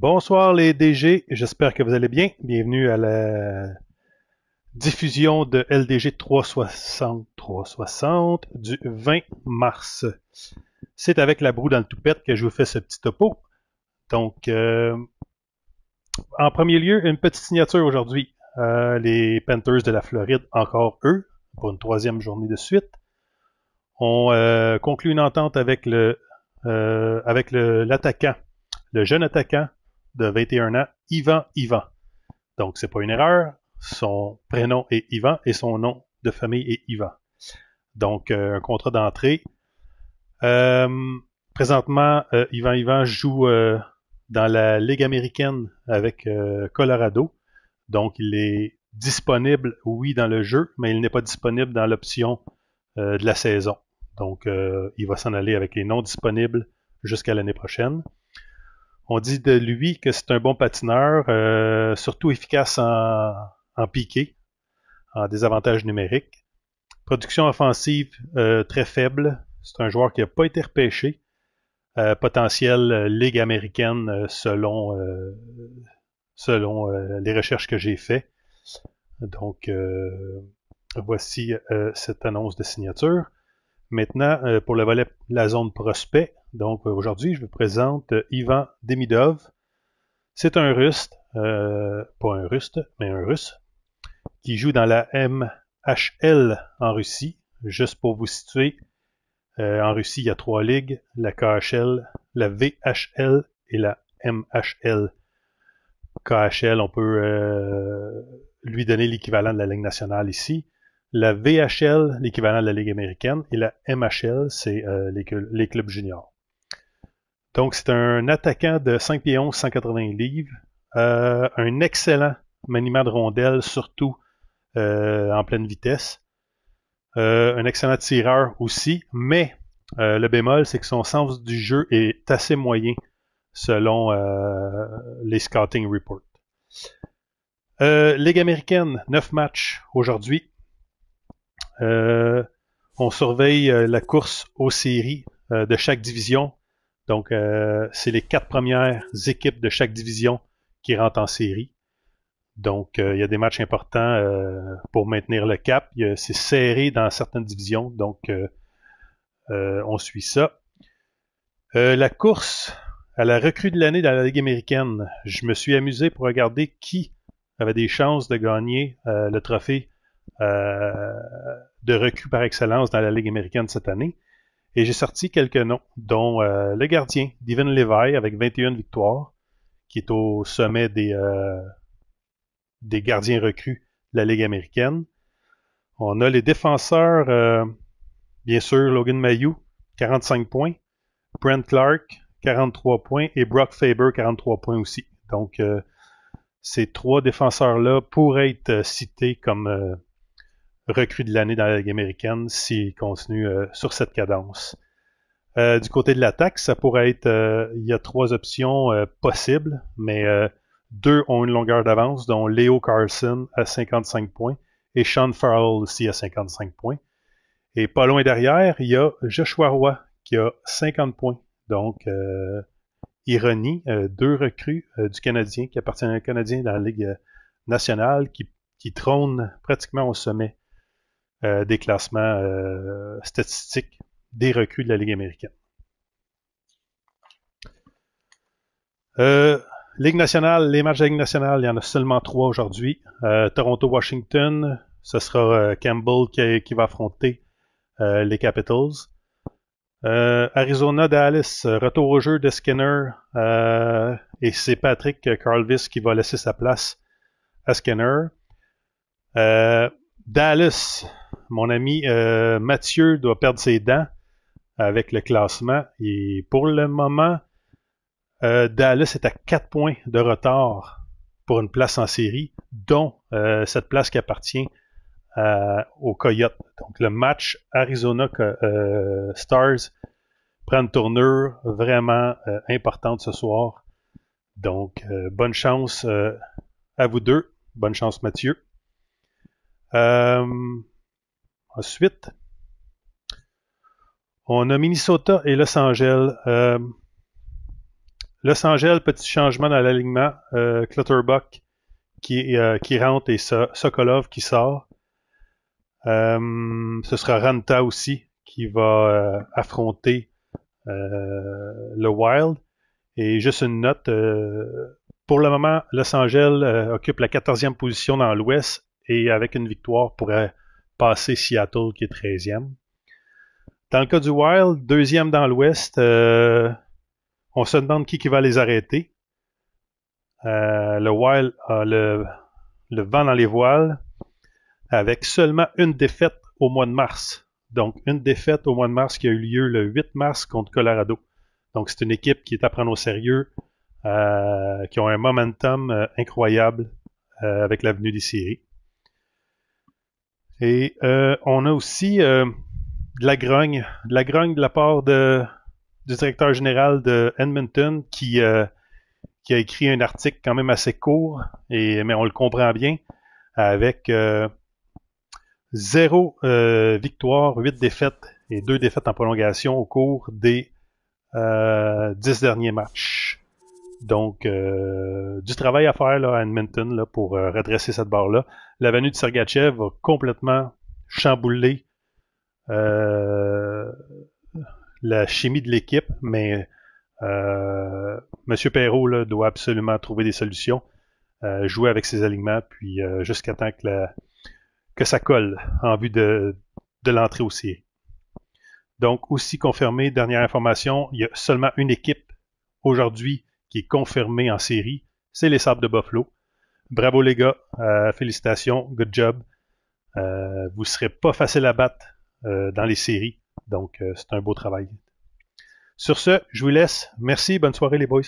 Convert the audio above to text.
Bonsoir les DG, j'espère que vous allez bien. Bienvenue à la diffusion de LDG 360, du 20 mars. C'est avec la broue dans le toupette que je vous fais ce petit topo. Donc, euh, en premier lieu, une petite signature aujourd'hui. Euh, les Panthers de la Floride, encore eux, pour une troisième journée de suite, ont euh, conclu une entente avec le avec l'attaquant, le, jeune attaquant de 21 ans, Ivan Ivan. Donc, c'est pas une erreur. Son prénom est Ivan et son nom de famille est Ivan. Donc, euh, un contrat d'entrée. Euh, présentement, Ivan euh, Ivan joue dans la Ligue américaine avec Colorado. Donc, il est disponible, oui, dans le jeu, mais il n'est pas disponible dans l'option de la saison. Donc, il va s'en aller avec les noms disponibles jusqu'à l'année prochaine. On dit de lui que c'est un bon patineur, euh, surtout efficace en, en piqué, en désavantage numérique. Production offensive euh, très faible. C'est un joueur qui n'a pas été repêché. Euh, potentiel Ligue américaine selon, selon les recherches que j'ai faites. Donc, voici cette annonce de signature. Maintenant, pour le volet la zone prospect, donc euh, aujourd'hui, je vous présente euh, Ivan Demidov. C'est un russe, euh, pas un russe, mais un russe, qui joue dans la MHL en Russie. Juste pour vous situer, euh, en Russie, il y a trois ligues, la KHL, la VHL et la MHL. KHL, on peut lui donner l'équivalent de la Ligue nationale ici. La VHL, l'équivalent de la Ligue américaine, et la MHL, c'est les, clubs juniors. Donc, c'est un attaquant de 5 pieds 11, 180 livres. Euh, un excellent maniement de rondelle, surtout euh, en pleine vitesse. Euh, un excellent tireur aussi, mais le bémol, c'est que son sens du jeu est assez moyen selon les scouting reports. Ligue américaine, 9 matchs aujourd'hui. on surveille la course aux séries de chaque division donc, euh, c'est les quatre premières équipes de chaque division qui rentrent en série. Donc, euh, il y a des matchs importants euh, pour maintenir le cap. C'est serré dans certaines divisions, donc on suit ça. la course à la recrue de l'année dans la Ligue américaine, je me suis amusé pour regarder qui avait des chances de gagner le trophée de recrue par excellence dans la Ligue américaine cette année. Et j'ai sorti quelques noms, dont euh, le gardien, Devin Levi, avec 21 victoires, qui est au sommet des, euh, des gardiens recrues de la Ligue américaine. On a les défenseurs, euh, bien sûr, Logan Mayou, 45 points, Brent Clark, 43 points, et Brock Faber, 43 points aussi. Donc, ces trois défenseurs-là pourraient être cités comme recrue de l'année dans la Ligue américaine s'il continue euh, sur cette cadence. Euh, du côté de l'attaque, ça pourrait être. Euh, il y a trois options possibles, mais deux ont une longueur d'avance, dont Leo Carlson à 55 points et Sean Farrell aussi à 55 points. Et pas loin derrière, il y a Joshua Roy qui a 50 points. Donc, ironie, deux recrues du Canadien qui appartiennent au Canadien dans la Ligue nationale qui qui trône pratiquement au sommet. Euh, des classements euh, statistiques des reculs de la Ligue américaine. Euh, Ligue nationale, les matchs de Ligue nationale, il y en a seulement trois aujourd'hui. Toronto-Washington, ce sera Campbell qui, va affronter les Capitals. Euh, Arizona Dallas, retour au jeu de Skinner. et c'est Patrick Carlvis qui va laisser sa place à Skinner. Euh, Dallas mon ami euh, Mathieu doit perdre ses dents avec le classement. Et pour le moment, euh, Dallas est à 4 points de retard pour une place en série, dont euh, cette place qui appartient au aux Coyotes. Donc le match Arizona Stars prend une tournure vraiment importante ce soir. Donc bonne chance à vous deux. Bonne chance Mathieu. Ensuite, on a Minnesota et Los Angeles. Euh, Los Angeles, petit changement dans l'alignement. Euh, Clutterbuck euh, qui, rentre et Sokolov qui sort. ce sera Ranta aussi qui va affronter le Wild. Et juste une note, pour le moment, Los Angeles occupe la 14e position dans l'Ouest et avec une victoire pourrait passé Seattle qui est 13e. Dans le cas du Wild, deuxième dans l'Ouest, euh, on se demande qui, qui va les arrêter. Euh, le Wild a le, vent dans les voiles avec seulement une défaite au mois de mars. Donc, une défaite au mois de mars qui a eu lieu le 8 mars contre Colorado. Donc, c'est une équipe qui est à prendre au sérieux, euh, qui a un momentum incroyable avec venue des séries. Et euh, on a aussi euh, de la grogne, de la grogne de la part du directeur général de Edmonton euh, qui, a écrit un article quand même assez court, et, mais on le comprend bien, avec zéro victoire, huit défaites et deux défaites en prolongation au cours des dix derniers matchs. Donc, euh, du travail à faire là, à Edmonton là, pour euh, redresser cette barre-là. L'avenue de Sergachev va complètement chambouler euh, la chimie de l'équipe, mais Monsieur M. Perrault doit absolument trouver des solutions, jouer avec ses alignements, puis jusqu'à temps que, ça colle en vue de, de l'entrée au CIE. Donc, aussi confirmé, dernière information, il y a seulement une équipe aujourd'hui qui est confirmé en série, c'est les Sables de Buffalo. Bravo les gars, euh, félicitations, good job. Euh, vous ne serez pas facile à battre euh, dans les séries, donc c'est un beau travail. Sur ce, je vous laisse. Merci, bonne soirée les boys.